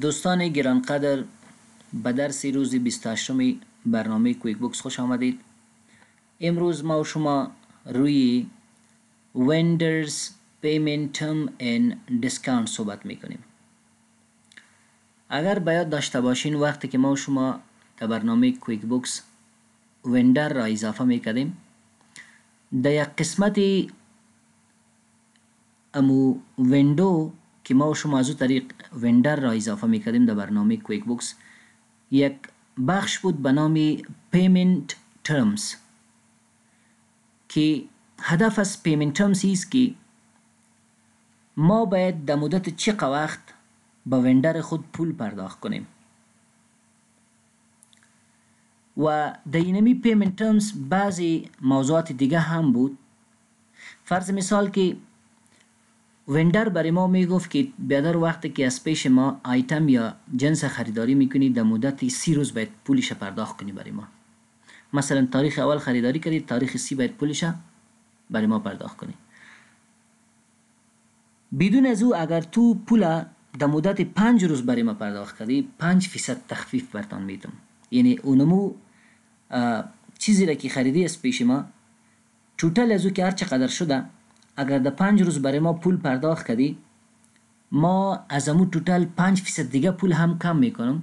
دوستان گرانقدر به درس روز 28 برنامه کویک بوکس خوش آمدید امروز ما و شما روی وندرز پیمنت ترم ان دیسکاونت صحبت میکنیم اگر باید داشته باشین وقتی که ما و شما در برنامه کویک بوکس وندر را اضافه میکنیم، در یک قسمتی امو وندو که ما و شما از او طریق وندر را اضافه می کردیم در برنامه کویک بوکس یک بخش بود به نام پیمنت ترمز که هدف از پیمنت ترمز است که ما باید در مدت چه وقت به وندر خود پول پرداخت کنیم و اینمی پیمنت ترمز بعضی موضوعات دیگه هم بود فرض مثال که وندر برای ما میگفت که بیادر وقتی که از پیش ما آیتم یا جنس خریداری میکنی در مدت سی روز باید پولش پرداخت کنی برای ما مثلا تاریخ اول خریداری کردی تاریخ سی باید پولش برای ما پرداخت کنی بدون از او اگر تو پول در مدت پنج روز برای ما پرداخت کردی پنج فیصد تخفیف برتان میدم یعنی اونمو چیزی را که خریدی از پیش ما توتل از او که هر چقدر شده اگر د پنج روز برای ما پول پرداخت کردی ما از امو توتل پنج فیصد دیگه پول هم کم میکنم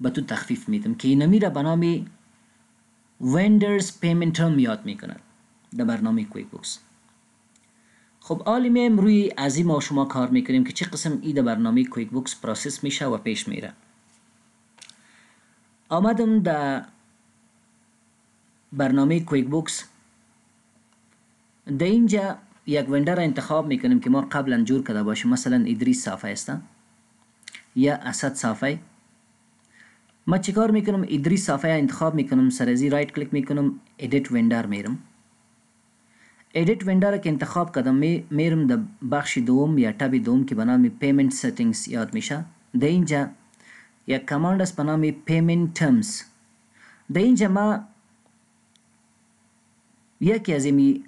به تو تخفیف میدم که اینمی را به نام وندرز پیمنت ترم یاد میکنند در برنامه کویک بوکس خب آلی میم روی از ما شما کار میکنیم که چه قسم ای در برنامه کویک بوکس پروسس میشه و پیش میره آمدم در برنامه کویک بوکس در اینجا یک وندر را انتخاب میکنیم که ما قبلا جور کرده باشیم مثلا ادریس صفحه است یا اسد صفحه ما چیکار میکنم ادریس صفحه انتخاب میکنم سرزی رایت کلیک میکنم ادیت وندر میرم ادیت وندر را که انتخاب کردم می میرم در بخش دوم یا تب دوم که به نام پیمنت سیتینگز یاد میشه در اینجا یک کماند است به نام پیمنت ترمز در اینجا ما یکی از این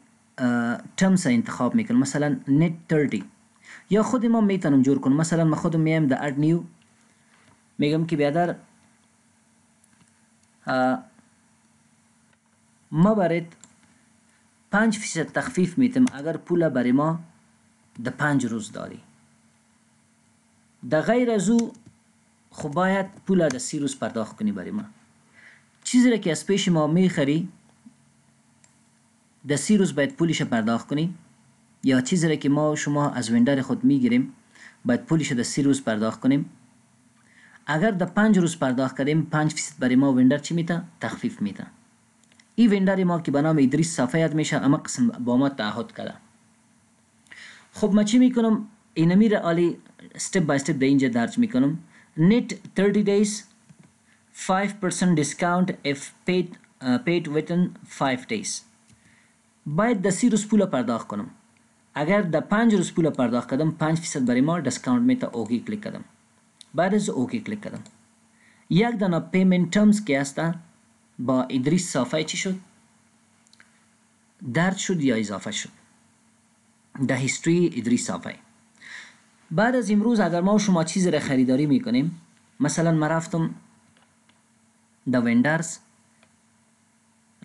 ترمز انتخاب میکنم مثلا نت 30 یا خود ما میتونم جور کنم مثلا ما خودم میایم در اد نیو میگم که بیادر ما برات پنج فیصد تخفیف میتم اگر پول برای ما د پنج روز داری د دا غیر از او خب باید پول د سی روز پرداخت کنی برای ما چیزی را که از پیش ما میخری در سی روز باید پولش پرداخت کنی یا چیزی را که ما شما از وندر خود میگیریم باید پولش در سی روز پرداخت کنیم اگر در پنج روز پرداخت کردیم پنج فیصد برای ما وندر چی میتا تخفیف میته این وندر ما که به نام ادریس صفایت میشه اما قسم با ما تعهد کرده خب ما چی میکنم اینمی را آلی استپ بای استپ در اینجا درج میکنم نت 30 دیز 5% discount if paid 5 uh, days باید د سی روز پول پرداخت کنم اگر د پنج روز پول پرداخت کردم پنج فیصد برای ما دسکاونت تا اوکی کلیک کردم بعد از اوکی کلیک کردم یک دانا پیمنت ترمز که هسته با ادریس صافه چی شد درد شد یا اضافه شد د هیستری ادریس صافه بعد از امروز اگر ما شما چیز را خریداری میکنیم مثلا ما رفتم د وندرز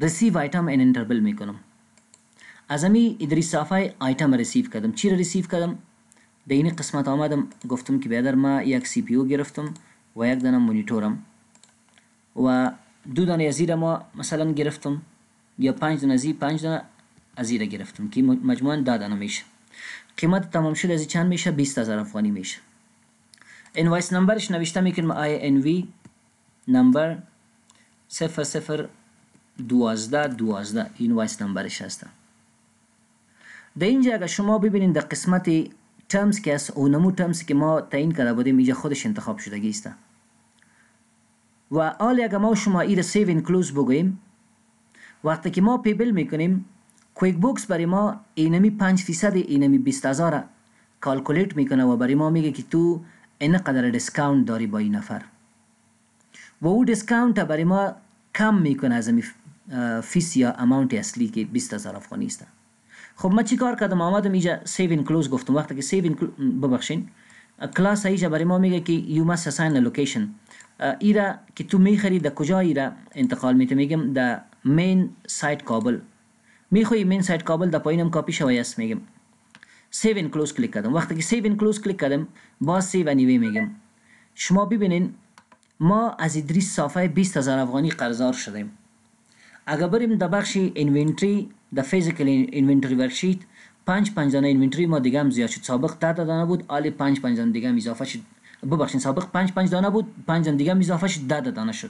ریسیو آیتم ان انتربل میکنم ازمی ادریس صافای آیتم ریسیو کردم چی رو ریسیو کردم به این قسمت آمدم گفتم که بیادر ما یک سی پی گرفتم و یک دانه مونیتورم و دو دانه ازیر ما مثلا گرفتم یا پنج دانه ازی پنج دانه ازیر گرفتم که مجموعا دادانه میشه قیمت تمام شده از چند میشه 20 هزار افغانی میشه انوایس نمبرش نوشته میکنم آی ان وی نمبر سفر دوازده دوازده اینوایس نمبرش هستم در اینجا اگر شما ببینید در قسمت ترمز که است اونمو ترمز که ما تعین کرده بودیم اینجا خودش انتخاب شدگی است و آل اگر ما شما ایر سیو انکلوز بگوییم وقتی که ما پیبل میکنیم کویک بوکس برای ما اینمی پنج فیصد اینمی بیست هزار کالکولیت میکنه و برای ما میگه که تو قدر دسکاونت داری با این نفر و او دسکاونت برای ما کم میکنه از فیس یا اماونت اصلی که بیست هزار افغانی خب ما چیکار کردم آمدم اینجا سیو انکلوز گفتم وقتی که سیو ببخشین کلاس اینجا برای ما میگه که یو مست اساین لوکیشن ایرا که تو میخری در کجا ایرا انتقال میته میگم در مین سایت کابل میخوی مین سایت کابل در پایینم کاپی شوی است میگم سیو انکلوز کلیک کردم وقتی که سیو انکلوز کلیک کردم باز سیو انیوی میگم شما ببینین ما از ادریس صافه 20000 افغانی قرضدار شدیم اگر بریم در بخش اینونتری در فیزیکل اینونتری ورکشیت پنج پنج دانه اینونتوری ما دیگه هم زیاد شد سابق 10 دانه بود آل پنج پنج دانه اضافه شد سابق پنج پنج دانه بود پنج دانه دیگه اضافه شد 10 دانه شد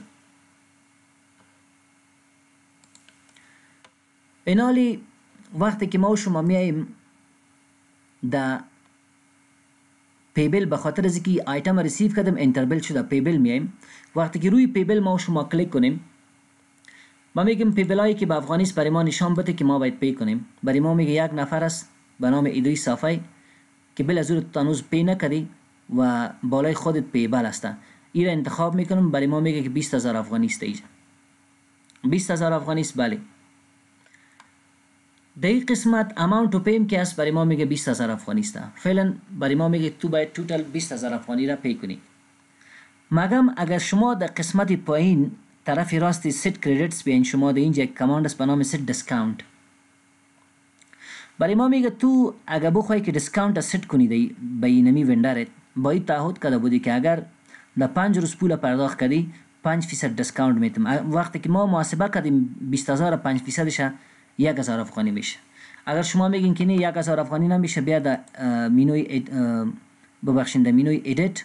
وقتی که ما و شما میاییم در پیبل به خاطر از اینکه آیتم ریسیو کردم انتربل شده پیبل میایم وقتی که روی پیبل ما و شما کلیک کنیم ما میگیم پیبلایی که به افغانیست برای ما نشان بده که ما باید پی کنیم برای ما میگه یک نفر است به نام ایدوی صافی که بل از او تنوز پی نکردی و بالای خودت پیبل هسته ای را انتخاب میکنم برای ما میگه که 20,000 هزار افغانی 20,000 افغانیست بله در این قسمت اماونت پیم که است برای ما میگه 20,000 هزار فعلا برای ما میگه تو باید توتال 20,000 افغانی را پی کنی مگم اگر شما در قسمت پایین طرف راست ست کردیتس بیاین شما در اینجا یک کماند است به نام ست دیسکاونت برای ما میگه تو اگر بخوای که دیسکاونت ست کنی به اینمی وندرت باید تعهد کرده بودی که اگر در پنج روز پول پرداخت کردی 5 فیصد دیسکاونت میتم وقتی که ما محاسبه کردیم 20000 5 فیصدش 1000 افغانی میشه اگر شما میگین که نه 1000 افغانی نمیشه بیا در مینوی ببخشید در مینوی ادیت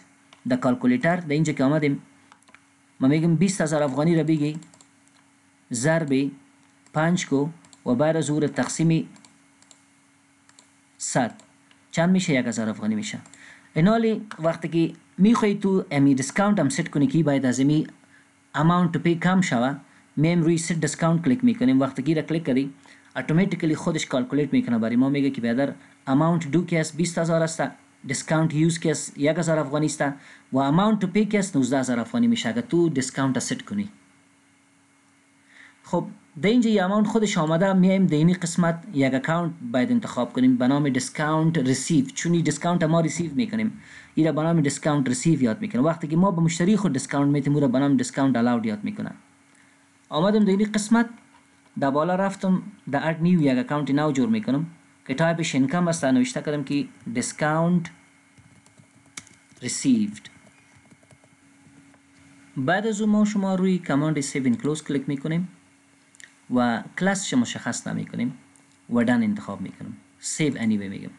د کالکولیتر د اینجا که آمدیم ما میگیم 20 هزار افغانی را بگی ضرب 5 کو و بعد از او را تقسیم 100 چند میشه 1000 افغانی میشه اینالی وقتی که میخوای تو امی دیسکاونت هم سیت کنی که باید از امی اماونت پی کم شوه میم روی سیت دیسکاونت کلیک میکنیم وقتی که را کلیک کردی اتوماتیکلی خودش کالکولیت میکنه برای ما میگه که بهدر اماونت دو که است 20000 است discount یوز کیس yaga zar afghani و amount to کیس kes 19000 افغانی میشه اگه تو دیسکاونت ست کنی خب در اینجا یه اماونت خودش آمده میایم در این قسمت یک اکاونت باید انتخاب کنیم به نام دیسکاونت ریسیو چون دیسکاونت ما ریسیو میکنیم این را به نام دیسکاونت ریسیو یاد میکنیم وقتی که ما به مشتری خود دیسکاونت میتیم او را به نام دیسکاونت الاود یاد میکنه آمدم در قسمت در بالا رفتم در اد نیو یک اکاونت نو جور میکنم کتاب شنکم است نوشته کردم که discount received بعد از ما شما روی کماند save and close کلیک میکنیم و کلاس مشخص نمی کنیم و دن انتخاب میکنم save anyway میگم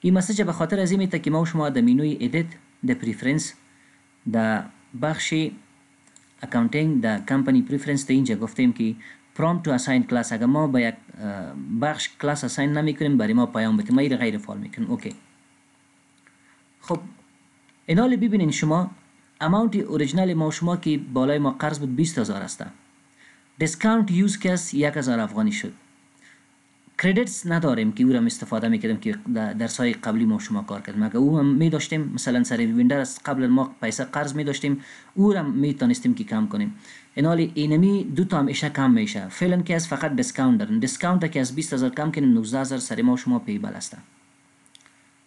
این مسیج به خاطر از این میته که ما شما د مینوی ادیت د پریفرنس د بخش اکاونټینګ د کمپنی پریفرنس ته اینجا گفتیم که پرامپت تو اساین کلاس اگر ما به یک بخش کلاس اساین نمیکنیم کنیم برای ما پیام بده ما غیر فعال میکنیم اوکی خب اینال ببینین شما اماونت اوریجینال ما شما که بالای ما قرض بود 20000 هست دیسکاونت یوز کس 1000 افغانی شد کریدیتس نداریم که او را استفاده میکردیم که در سای قبلی ما شما کار کردیم مگه او هم می داشتیم مثلا سر ویندر از قبل ما پیسه قرض می داشتیم او را می که کم کنیم اینال اینمی دو تا همیشه کم میشه فعلا که از فقط دیسکاونت دارن دیسکاونت که از 20000 کم کنیم 19000 سر ما شما پیبل است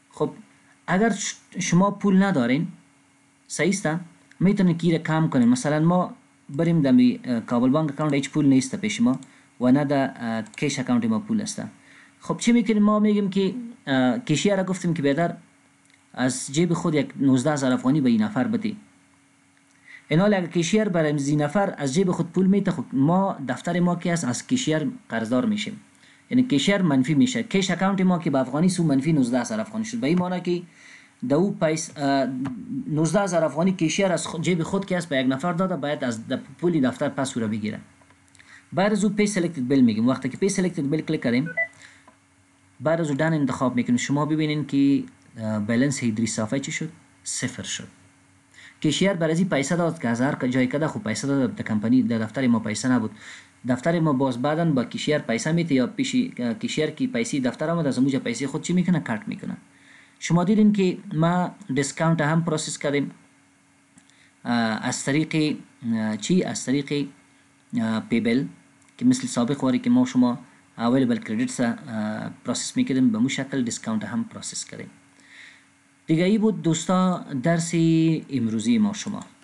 خب اگر شما پول ندارین صحیح است میتونید کی را کم کنیم مثلا ما بریم دمی کابل بانک اکاونت هیچ پول نیست پیش ما و نه در کش اکانت ما پول است خب چی میکنیم ما میگیم که کشیه را گفتیم که بهتر از جیب خود یک 19000 افغانی به این نفر بده اینال اگر کشیر برای زی نفر از جیب خود پول میته خب ما دفتر ما که است از کشیر قرضدار میشیم یعنی کشیر منفی میشه کش اکانت ما که به افغانی سو منفی 19000 افغانی شد به این معنی که ده او پیس 19000 افغانی کشیر از جیب خود که است به یک نفر داده باید از پول دفتر پس او را بگیره بعد از او پیج سلکتد بل میگیم وقتی که پیج سلکتد بل کلیک کردیم بعد از او دن انتخاب میکنیم شما ببینین که بیلنس هیدری صفحه چی شد صفر شد کشیر بر از این پیسه داد که از هر جای کده خب پیسه داد در کمپانی در دفتر ما پیسه نبود دفتر ما باز بعدن با کشیر پیسه میته یا پیش کشیر کی پیسه دفتر آمد از اونجا پیسه خود چی میکنه کارت میکنه شما دیدین که ما دیسکاونت هم پروسس کردیم از طریق چی از طریق پیبل که مثل سابق واری که ما شما اویلیبل کردیتس پروسس میکردیم به مو شکل دیسکاونت هم پروسس کردیم دیگه ای بود دوستا درس امروزی ما شما